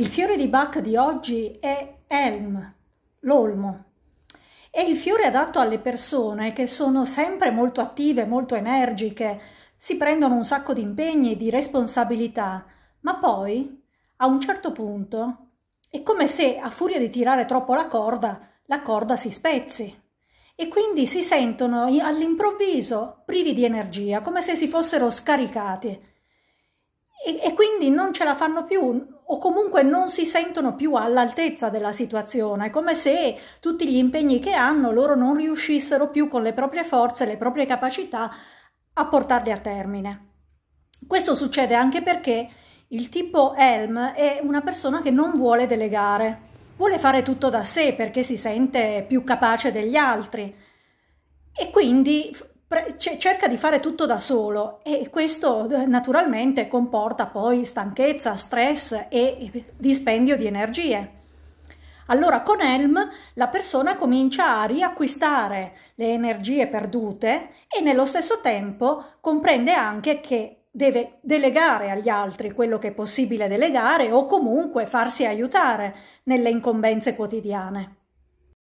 Il fiore di Bach di oggi è Elm, l'olmo. È il fiore adatto alle persone che sono sempre molto attive, molto energiche, si prendono un sacco di impegni e di responsabilità, ma poi, a un certo punto, è come se a furia di tirare troppo la corda, la corda si spezzi e quindi si sentono all'improvviso privi di energia, come se si fossero scaricati e, e quindi non ce la fanno più o comunque non si sentono più all'altezza della situazione, come se tutti gli impegni che hanno loro non riuscissero più con le proprie forze, le proprie capacità a portarli a termine. Questo succede anche perché il tipo Helm è una persona che non vuole delegare, vuole fare tutto da sé perché si sente più capace degli altri e quindi cerca di fare tutto da solo e questo eh, naturalmente comporta poi stanchezza, stress e dispendio di energie. Allora con Helm la persona comincia a riacquistare le energie perdute e nello stesso tempo comprende anche che deve delegare agli altri quello che è possibile delegare o comunque farsi aiutare nelle incombenze quotidiane.